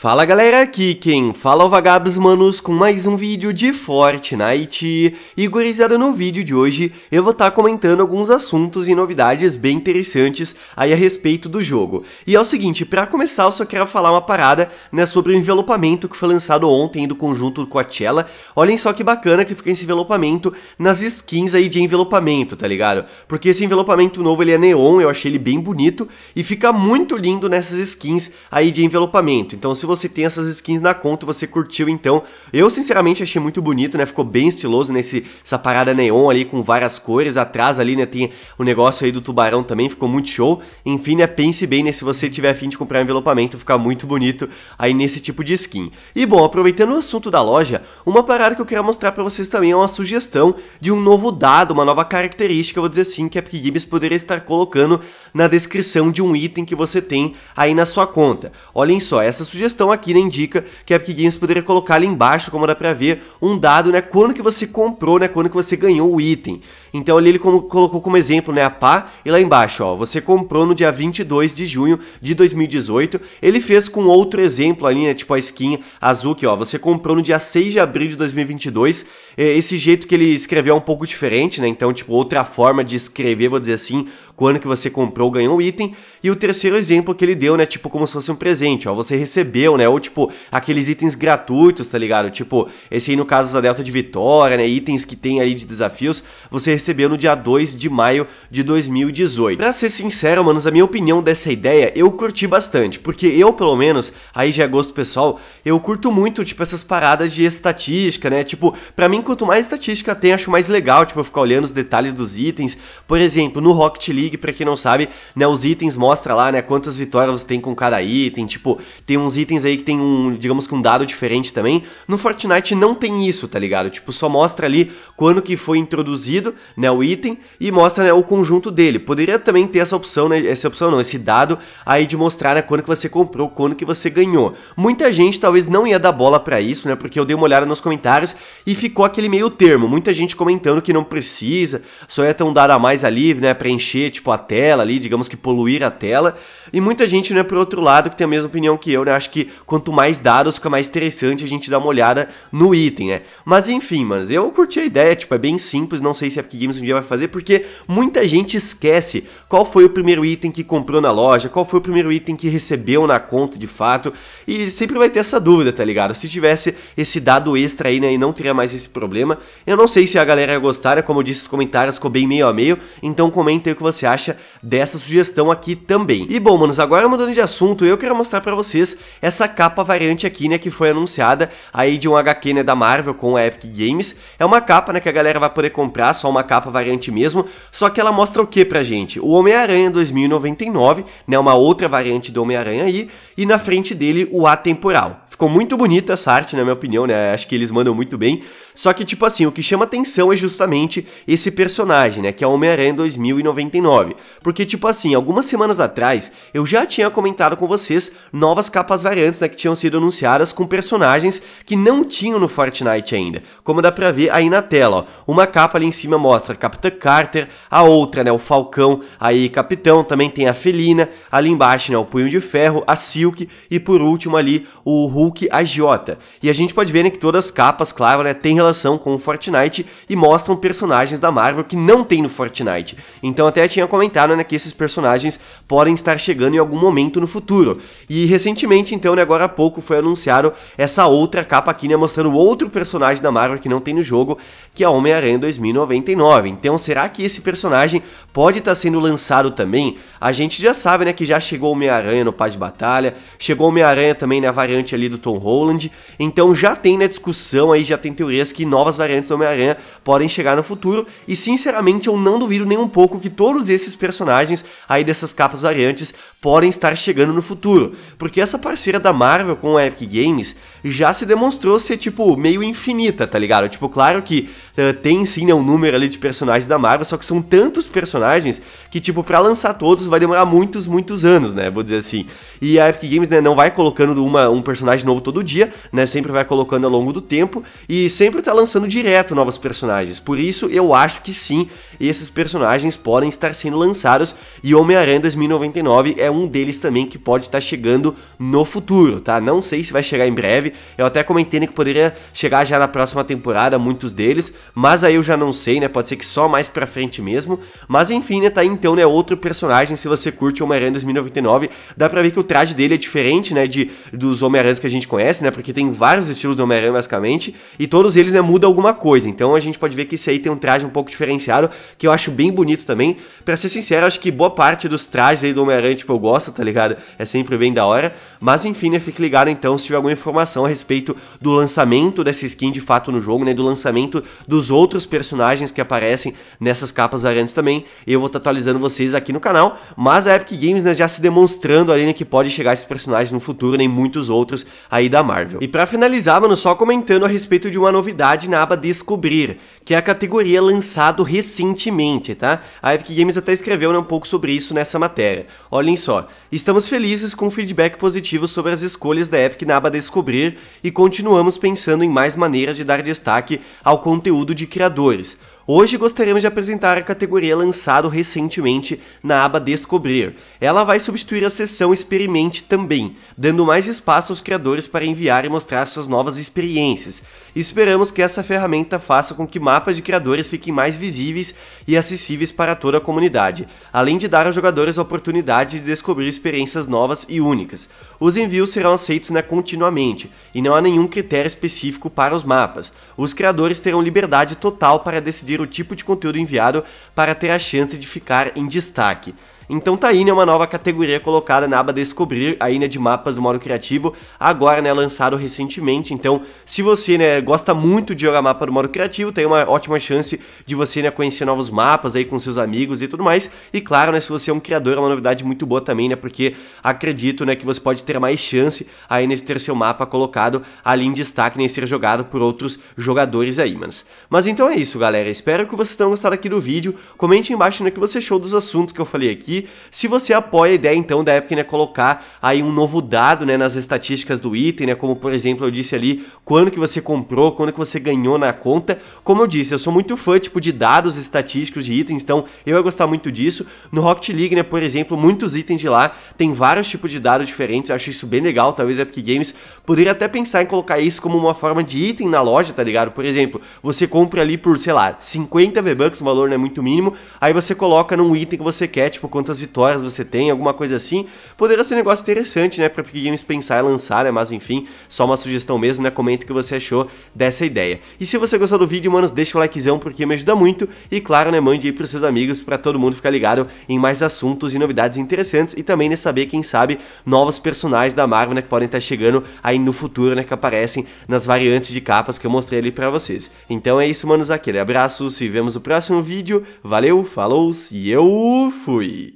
Fala galera, aqui quem fala é o Vagabos Manos com mais um vídeo de Fortnite e gurizada no vídeo de hoje eu vou estar tá comentando alguns assuntos e novidades bem interessantes aí a respeito do jogo. E é o seguinte, para começar eu só quero falar uma parada né, sobre o envelopamento que foi lançado ontem do conjunto com a Coachella, olhem só que bacana que fica esse envelopamento nas skins aí de envelopamento, tá ligado? Porque esse envelopamento novo ele é neon, eu achei ele bem bonito e fica muito lindo nessas skins aí de envelopamento, então se você tem essas skins na conta, você curtiu então. Eu sinceramente achei muito bonito, né? Ficou bem estiloso nesse essa parada neon ali com várias cores atrás ali, né? Tem o negócio aí do tubarão também, ficou muito show. Enfim, né, pense bem, né, se você tiver afim de comprar um envelopamento, fica muito bonito aí nesse tipo de skin. E bom, aproveitando o assunto da loja, uma parada que eu queria mostrar para vocês também é uma sugestão de um novo dado, uma nova característica, vou dizer assim, que a Epic Games poderia estar colocando na descrição de um item que você tem aí na sua conta. Olhem só, essa sugestão sugestão aqui na né, Indica, que a Epic Games poderia colocar ali embaixo, como dá pra ver, um dado, né, quando que você comprou, né, quando que você ganhou o item. Então ali ele colocou como exemplo, né, a pá, e lá embaixo, ó, você comprou no dia 22 de junho de 2018, ele fez com outro exemplo ali, né, tipo a skin azul que, ó, você comprou no dia 6 de abril de 2022, é, esse jeito que ele escreveu é um pouco diferente, né, então, tipo, outra forma de escrever, vou dizer assim, quando que você comprou ganhou um item. E o terceiro exemplo que ele deu, né? Tipo, como se fosse um presente, ó. Você recebeu, né? Ou tipo, aqueles itens gratuitos, tá ligado? Tipo, esse aí no caso da Delta de Vitória, né? Itens que tem aí de desafios. Você recebeu no dia 2 de maio de 2018. Pra ser sincero, manos, a minha opinião dessa ideia eu curti bastante. Porque eu, pelo menos, aí já é gosto pessoal, eu curto muito, tipo, essas paradas de estatística, né? Tipo, pra mim, quanto mais estatística tem, acho mais legal, tipo, eu ficar olhando os detalhes dos itens. Por exemplo, no Rocket League League, para quem não sabe, né, os itens mostra lá, né, quantas vitórias você tem com cada item, tipo, tem uns itens aí que tem um, digamos que um dado diferente também. No Fortnite não tem isso, tá ligado? Tipo, só mostra ali quando que foi introduzido, né, o item e mostra, né, o conjunto dele. Poderia também ter essa opção, né, essa opção não, esse dado aí de mostrar, né, quando que você comprou, quando que você ganhou. Muita gente talvez não ia dar bola para isso, né, porque eu dei uma olhada nos comentários e ficou aquele meio termo, muita gente comentando que não precisa, só ia ter um dado a mais ali, né, preencher, tipo, a tela ali, digamos que poluir a tela. E muita gente, né, por outro lado, que tem a mesma opinião que eu, né? Acho que quanto mais dados, fica mais interessante a gente dar uma olhada no item, né? Mas enfim, mano, eu curti a ideia, tipo, é bem simples, não sei se a Epic Games um dia vai fazer, porque muita gente esquece qual foi o primeiro item que comprou na loja, qual foi o primeiro item que recebeu na conta de fato, e sempre vai ter essa dúvida, tá ligado? Se tivesse esse dado extra aí, né, e não teria mais esse problema. Eu não sei se a galera ia gostar, né, como eu disse, os comentários ficou bem meio a meio, então comenta aí o que você acha dessa sugestão aqui também. E bom, manos, agora mudando de assunto, eu quero mostrar para vocês essa capa variante aqui, né, que foi anunciada aí de um HQ, né, da Marvel com a Epic Games. É uma capa, né, que a galera vai poder comprar, só uma capa variante mesmo, só que ela mostra o que pra gente? O Homem-Aranha 2099, né, uma outra variante do Homem-Aranha aí, e na frente dele o Atemporal. Ficou muito bonita essa arte, na minha opinião, né, acho que eles mandam muito bem, só que, tipo assim, o que chama atenção é justamente esse personagem, né? Que é o Homem-Aranha 2099. Porque, tipo assim, algumas semanas atrás eu já tinha comentado com vocês novas capas variantes, né? Que tinham sido anunciadas com personagens que não tinham no Fortnite ainda. Como dá pra ver aí na tela, ó. Uma capa ali em cima mostra Capitã Carter, a outra, né? O Falcão, aí Capitão, também tem a Felina, ali embaixo, né? O Punho de Ferro, a Silk e por último ali o Hulk Agiota. E a gente pode ver né, que todas as capas, claro, né? Tem relação relação com o Fortnite e mostram personagens da Marvel que não tem no Fortnite. Então até tinha comentado né, que esses personagens podem estar chegando em algum momento no futuro. E recentemente, então, né, agora há pouco foi anunciado essa outra capa aqui, né, mostrando outro personagem da Marvel que não tem no jogo, que é Homem-Aranha 2099. Então será que esse personagem pode estar tá sendo lançado também? A gente já sabe, né, que já chegou Homem-Aranha no Paz de Batalha, chegou Homem-Aranha também na né, variante ali do Tom Holland. Então já tem na né, discussão aí, já tem teorias que que novas variantes do Homem-Aranha podem chegar no futuro. E sinceramente, eu não duvido nem um pouco que todos esses personagens aí dessas capas variantes podem estar chegando no futuro. Porque essa parceria da Marvel com a Epic Games já se demonstrou ser, tipo, meio infinita, tá ligado? Tipo, claro que uh, tem sim né, um número ali de personagens da Marvel, só que são tantos personagens que, tipo, para lançar todos vai demorar muitos, muitos anos, né? Vou dizer assim. E a Epic Games, né, não vai colocando uma, um personagem novo todo dia, né? Sempre vai colocando ao longo do tempo e sempre tá lançando direto novos personagens. Por isso, eu acho que sim, esses personagens podem estar sendo lançados e Homem-Aranha 2099 é um deles também que pode estar tá chegando no futuro, tá? Não sei se vai chegar em breve eu até comentei né, que poderia chegar já na próxima temporada, muitos deles, mas aí eu já não sei, né? Pode ser que só mais pra frente mesmo. Mas enfim, né? Tá aí então, né? Outro personagem, se você curte Homem-Aranha 2099, dá pra ver que o traje dele é diferente, né? De, dos Homem-Aranhas que a gente conhece, né? Porque tem vários estilos do Homem-Aranha, basicamente, e todos eles, né? Mudam alguma coisa. Então a gente pode ver que esse aí tem um traje um pouco diferenciado, que eu acho bem bonito também. Pra ser sincero, acho que boa parte dos trajes aí do Homem-Aranha, tipo, eu gosto, tá ligado? É sempre bem da hora. Mas enfim, né? Fique ligado então se tiver alguma informação informação a respeito do lançamento dessa skin de fato no jogo, né? Do lançamento dos outros personagens que aparecem nessas capas variantes também. Eu vou estar tá atualizando vocês aqui no canal. Mas a Epic Games né, já se demonstrando ali né, que pode chegar esses personagens no futuro, nem né, muitos outros aí da Marvel. E para finalizar, mano, só comentando a respeito de uma novidade na aba Descobrir, que é a categoria lançado recentemente, tá? A Epic Games até escreveu né, um pouco sobre isso nessa matéria. Olhem só, estamos felizes com o feedback positivo sobre as escolhas da Epic na aba Descobrir e continuamos pensando em mais maneiras de dar destaque ao conteúdo de criadores, Hoje gostaríamos de apresentar a categoria lançado recentemente na aba Descobrir. Ela vai substituir a seção Experimente também, dando mais espaço aos criadores para enviar e mostrar suas novas experiências. Esperamos que essa ferramenta faça com que mapas de criadores fiquem mais visíveis e acessíveis para toda a comunidade, além de dar aos jogadores a oportunidade de descobrir experiências novas e únicas. Os envios serão aceitos né, continuamente, e não há nenhum critério específico para os mapas. Os criadores terão liberdade total para decidir o tipo de conteúdo enviado para ter a chance de ficar em destaque. Então tá aí, né, uma nova categoria colocada na aba Descobrir, a né, de mapas do modo criativo, agora, né, lançado recentemente. Então, se você, né, gosta muito de jogar mapa do modo criativo, tem uma ótima chance de você, né, conhecer novos mapas aí com seus amigos e tudo mais. E claro, né, se você é um criador, é uma novidade muito boa também, né, porque acredito, né, que você pode ter mais chance aí nesse ter seu mapa colocado ali em destaque, né, e ser jogado por outros jogadores aí, manos. Mas então é isso, galera. Espero que vocês tenham gostado aqui do vídeo. Comente embaixo, né, o que você achou dos assuntos que eu falei aqui se você apoia a ideia então da Epic, né, colocar aí um novo dado, né, nas estatísticas do item, né, como por exemplo eu disse ali, quando que você comprou, quando que você ganhou na conta. Como eu disse, eu sou muito fã, tipo, de dados estatísticos de itens, então eu ia gostar muito disso. No Rocket League, né, por exemplo, muitos itens de lá tem vários tipos de dados diferentes, eu acho isso bem legal, talvez a Epic Games poderia até pensar em colocar isso como uma forma de item na loja, tá ligado? Por exemplo, você compra ali por, sei lá, 50 V-Bucks, o valor não é muito mínimo, aí você coloca num item que você quer, tipo, quanto quantas vitórias você tem, alguma coisa assim, poderia ser um negócio interessante, né, pra Epic Games pensar e lançar, né, mas enfim, só uma sugestão mesmo, né, comenta o que você achou dessa ideia. E se você gostou do vídeo, mano, deixa o likezão porque me ajuda muito e claro, né, mande aí pros seus amigos para todo mundo ficar ligado em mais assuntos e novidades interessantes e também, né, saber, quem sabe, novos personagens da Marvel, né, que podem estar tá chegando aí no futuro, né, que aparecem nas variantes de capas que eu mostrei ali pra vocês. Então é isso, mano. aquele abraço, se vemos no próximo vídeo, valeu, falou e eu fui!